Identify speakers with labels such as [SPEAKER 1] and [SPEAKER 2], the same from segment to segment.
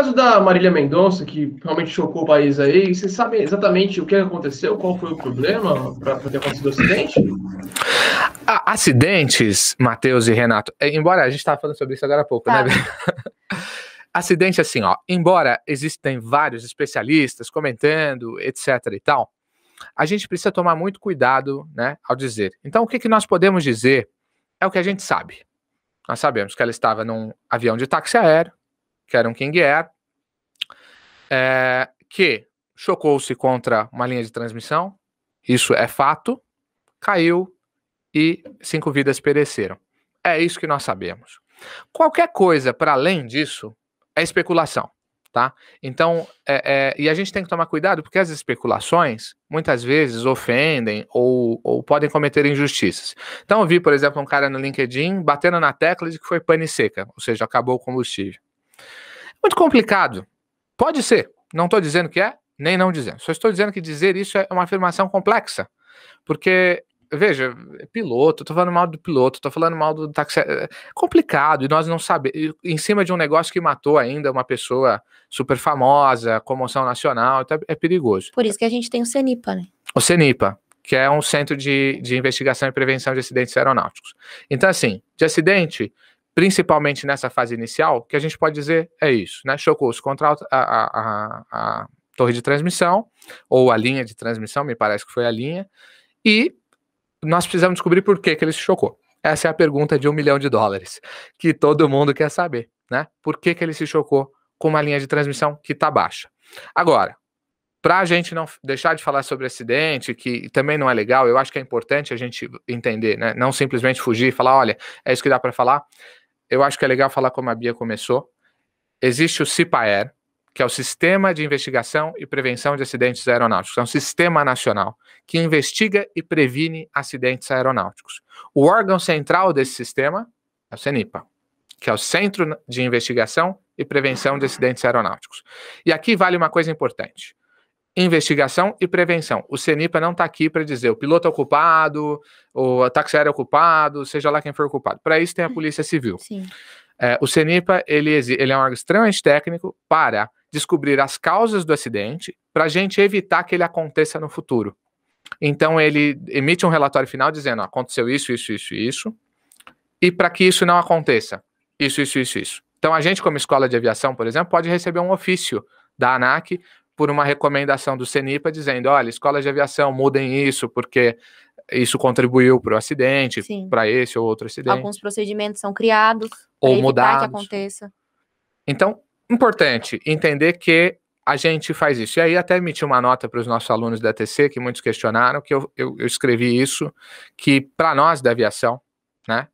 [SPEAKER 1] caso da Marília Mendonça, que realmente chocou o país aí, você sabe exatamente o que aconteceu? Qual foi o problema para ter acontecido o acidente? Acidentes, Matheus e Renato, eh, embora a gente estava falando sobre isso agora há pouco, né, tá. né? Acidente, assim, ó, embora existem vários especialistas comentando, etc e tal, a gente precisa tomar muito cuidado, né, ao dizer. Então, o que, que nós podemos dizer é o que a gente sabe. Nós sabemos que ela estava num avião de táxi aéreo, que era um King Air, é, que chocou-se contra uma linha de transmissão, isso é fato, caiu e cinco vidas pereceram. É isso que nós sabemos. Qualquer coisa para além disso é especulação, tá? Então, é, é, e a gente tem que tomar cuidado porque as especulações muitas vezes ofendem ou, ou podem cometer injustiças. Então, eu vi, por exemplo, um cara no LinkedIn batendo na tecla de que foi pane seca, ou seja, acabou o combustível. Muito complicado. Pode ser. Não estou dizendo que é, nem não dizendo. Só estou dizendo que dizer isso é uma afirmação complexa. Porque, veja, piloto, estou falando mal do piloto, estou falando mal do táxi. É, é complicado, e nós não sabemos. Em cima de um negócio que matou ainda uma pessoa super famosa, comoção nacional, então é perigoso. Por isso que a gente tem o CENIPA, né? O CENIPA, que é um centro de, de investigação e prevenção de acidentes aeronáuticos. Então, assim, de acidente, principalmente nessa fase inicial, que a gente pode dizer é isso, né? Chocou-se contra a, a, a, a, torre de transmissão, ou a linha de transmissão, me parece que foi a linha, e nós precisamos descobrir por que, que ele se chocou. Essa é a pergunta de um milhão de dólares, que todo mundo quer saber, né? Por que, que ele se chocou com uma linha de transmissão que está baixa? Agora, para a gente não deixar de falar sobre acidente, que também não é legal, eu acho que é importante a gente entender, né? Não simplesmente fugir e falar, olha, é isso que dá para falar eu acho que é legal falar como a Bia começou. Existe o CIPAER, que é o Sistema de Investigação e Prevenção de Acidentes Aeronáuticos. É um sistema nacional que investiga e previne acidentes aeronáuticos. O órgão central desse sistema é o CENIPA, que é o Centro de Investigação e Prevenção de Acidentes Aeronáuticos. E aqui vale uma coisa importante investigação e prevenção. O CENIPA não está aqui para dizer o piloto é o culpado, o táxi aéreo é culpado, seja lá quem for ocupado. culpado. Para isso tem a hum. Polícia Civil. É, o CENIPA ele, ele é um órgão extremamente técnico para descobrir as causas do acidente, para a gente evitar que ele aconteça no futuro. Então ele emite um relatório final dizendo: ó, aconteceu isso, isso, isso, isso, e para que isso não aconteça, isso, isso, isso, isso. Então a gente, como escola de aviação, por exemplo, pode receber um ofício da ANAC por uma recomendação do CENIPA dizendo: olha, escolas de aviação, mudem isso, porque isso contribuiu para o acidente, para esse ou outro acidente. Alguns procedimentos são criados ou mudados. que aconteça. Então, importante entender que a gente faz isso. E aí até emiti uma nota para os nossos alunos da TC, que muitos questionaram, que eu, eu, eu escrevi isso, que para nós da aviação, né,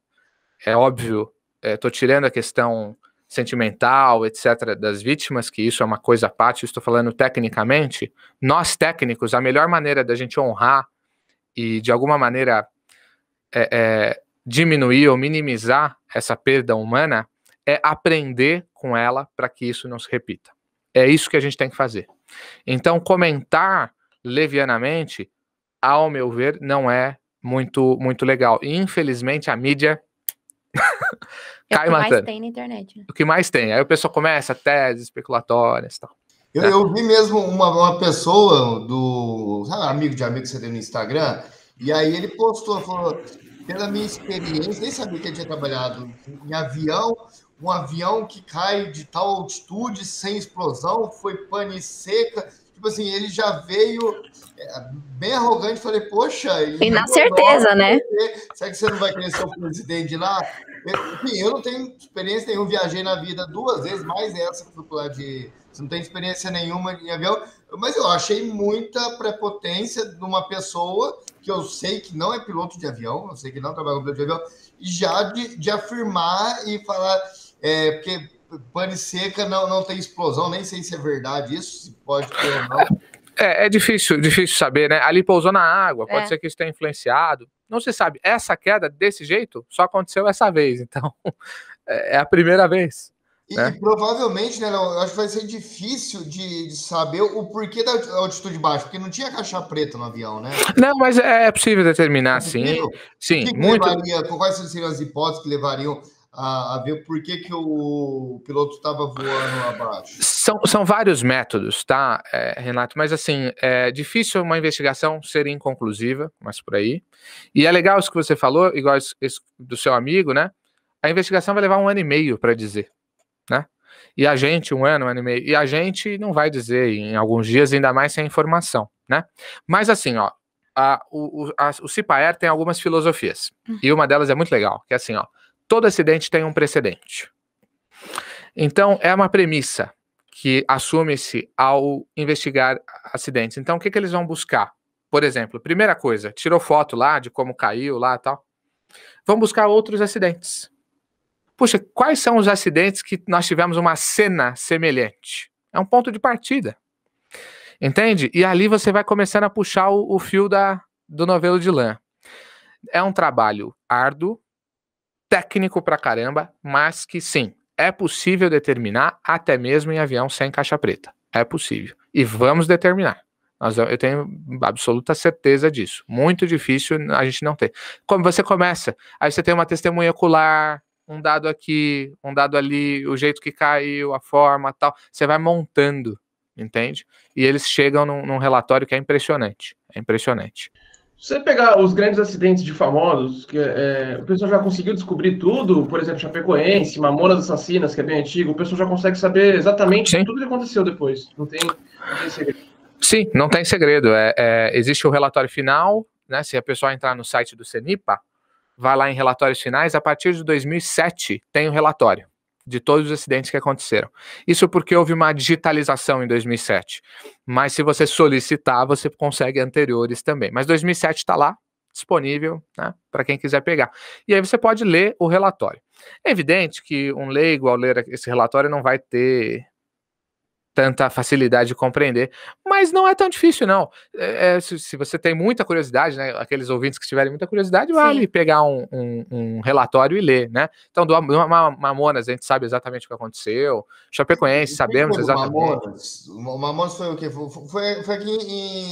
[SPEAKER 1] é óbvio, estou é, tirando a questão sentimental, etc., das vítimas, que isso é uma coisa à parte, estou falando tecnicamente, nós técnicos, a melhor maneira da gente honrar e, de alguma maneira, é, é, diminuir ou minimizar essa perda humana é aprender com ela para que isso não se repita. É isso que a gente tem que fazer. Então, comentar levianamente, ao meu ver, não é muito muito legal. E, infelizmente, a mídia
[SPEAKER 2] É cai o que matando. mais tem na internet. Né?
[SPEAKER 1] O que mais tem. Aí o pessoal começa teses especulatórias e tal.
[SPEAKER 2] Eu, é. eu, vi mesmo uma, uma pessoa do sabe, amigo de amigo que você tem no Instagram, e aí ele postou, falou, pela minha experiência, nem sabia que ele tinha trabalhado em avião, um avião que cai de tal altitude sem explosão, foi pane seca. Tipo assim, ele já veio eh, bem arrogante, falei, poxa. E na certeza, né? né? Será que você não vai conhecer o presidente lá? Enfim, eu não tenho experiência nenhuma, viajei na vida duas vezes, mais essa que lá de. Você não tem experiência nenhuma em avião, mas eu achei muita prepotência de uma pessoa que eu sei que não é piloto de avião, eu sei que não trabalha como piloto de avião, e já de, de afirmar e falar, é, porque pane seca não, não tem explosão, nem sei se é verdade isso, se pode ter ou não.
[SPEAKER 1] É, é difícil, difícil saber, né? Ali pousou na água, pode é. ser que isso tenha influenciado. Não se sabe. Essa queda desse jeito só aconteceu essa vez, então é, é a primeira vez. E, né?
[SPEAKER 2] e provavelmente, né, Léo, acho que vai ser difícil de, de, saber o porquê da altitude baixa, porque não tinha caixa preta no avião, né?
[SPEAKER 1] Não, mas é, é possível determinar, sim. Sim, que muito. levaria,
[SPEAKER 2] quais seriam as hipóteses que levariam a, a ver por que, que o piloto estava voando abaixo?
[SPEAKER 1] São, são vários métodos, tá, eh, Renato? Mas assim, é difícil uma investigação ser inconclusiva, mas por aí. E é legal isso que você falou, igual isso, isso do seu amigo, né? A investigação vai levar um ano e meio para dizer, né? E a gente, um ano, um ano e meio, e a gente não vai dizer em alguns dias, ainda mais sem informação, né? Mas assim, ó, a, o, a, o CIPAER tem algumas filosofias, uhum. e uma delas é muito legal, que é assim, ó, todo acidente tem um precedente. Então, é uma premissa que assume-se ao investigar acidentes. Então, o que, que eles vão buscar? Por exemplo, primeira coisa, tirou foto lá de como caiu lá tal. Vão buscar outros acidentes. Puxa, quais são os acidentes que nós tivemos uma cena semelhante? É um ponto de partida. Entende? E ali você vai começando a puxar o, o fio da, do novelo de lã. É um trabalho árduo, técnico pra caramba, mas que sim, é possível determinar até mesmo em avião sem caixa preta. É possível. E vamos determinar. eu tenho absoluta certeza disso. Muito difícil a gente não ter. Como você começa, aí você tem uma testemunha ocular, um dado aqui, um dado ali, o jeito que caiu, a forma tal. Você vai montando, entende? E eles chegam num, num relatório que é impressionante. É impressionante. Se você pegar os grandes acidentes de famosos, que é, o pessoal já conseguiu descobrir tudo, por exemplo, Chapecoense, Mamonas Assassinas, que é bem antigo, o pessoal já consegue saber exatamente Sim. tudo que aconteceu depois. Não tem, não tem segredo. Sim, não tem segredo. É, é, existe o relatório final, né? Se a pessoa entrar no site do CENIPA, vai lá em relatórios finais, a partir de 2007 tem o relatório de todos os acidentes que aconteceram. Isso porque houve uma digitalização em 2007. Mas se você solicitar, você consegue anteriores também. Mas 2007 está lá, disponível né, para quem quiser pegar. E aí você pode ler o relatório. É evidente que um leigo, ao ler esse relatório, não vai ter tanta facilidade de compreender, mas não é tão difícil, não. É, é, se, se, você tem muita curiosidade, né? Aqueles ouvintes que tiverem muita curiosidade, vale Sim. pegar um, um, um, relatório e ler, né? Então, do Mamonas, a gente sabe exatamente o que aconteceu. Chapecoense, conhece, sabemos exatamente.
[SPEAKER 2] Mamonas? O Mamonas foi o quê? Foi, foi, foi aqui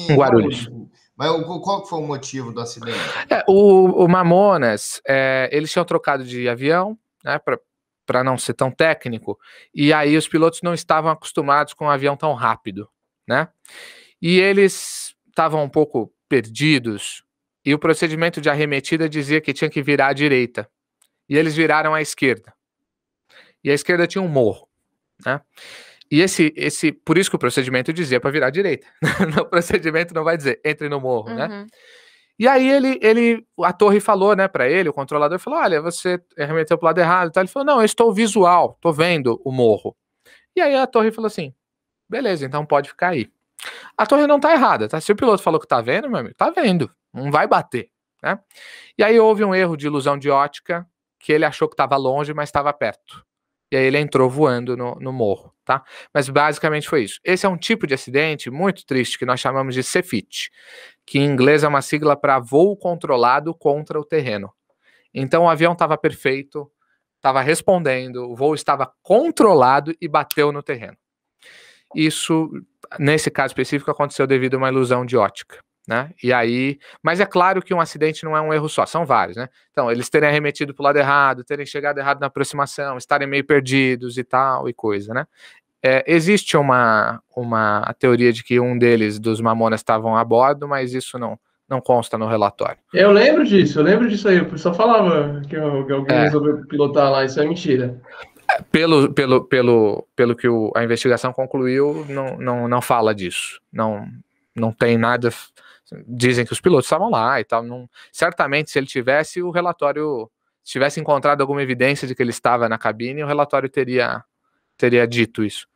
[SPEAKER 2] em. Guarulhos. Mas qual foi o motivo do acidente?
[SPEAKER 1] É, o, o, Mamonas, é, eles tinham trocado de avião, né? Pra, para não ser tão técnico. E aí os pilotos não estavam acostumados com um avião tão rápido, né? E eles estavam um pouco perdidos. E o procedimento de arremetida dizia que tinha que virar à direita. E eles viraram à esquerda. E a esquerda tinha um morro, né? E esse, esse, por isso que o procedimento dizia para virar à direita. o procedimento não vai dizer entre no morro, né? uhum. né? E aí ele, ele a torre falou, né, para ele, o controlador falou: "Olha, você arremeteu pro lado errado". Então ele falou: "Não, eu estou visual, estou vendo o morro". E aí a torre falou assim: "Beleza, então pode ficar aí". A torre não tá errada, tá? Se o piloto falou que tá vendo, meu amigo, tá vendo. Não vai bater, né? E aí houve um erro de ilusão de ótica, que ele achou que estava longe, mas estava perto e aí ele entrou voando no, no morro, tá? Mas basicamente foi isso. Esse é um tipo de acidente muito triste que nós chamamos de CFIT, que em inglês é uma sigla para voo controlado contra o terreno. Então o avião estava perfeito, estava respondendo, o voo estava controlado e bateu no terreno. Isso, nesse caso específico, aconteceu devido a uma ilusão de ótica. Né? E aí, mas é claro que um acidente não é um erro só, são vários, né? Então, eles terem arremetido para o lado errado, terem chegado errado na aproximação, estarem meio perdidos e tal e coisa, né? É, existe uma, uma teoria de que um deles, dos mamonas, estavam a bordo, mas isso não, não consta no relatório. Eu lembro disso, eu lembro disso aí. O pessoal falava que alguém é.
[SPEAKER 2] resolveu pilotar lá, isso é mentira.
[SPEAKER 1] É, pelo, pelo, pelo, pelo que o, a investigação concluiu, não, não, não fala disso. Não, não tem nada Dizem que os pilotos estavam lá e tal. Não, certamente, se ele tivesse, o relatório se tivesse encontrado alguma evidência de que ele estava na cabine, o relatório teria teria dito isso.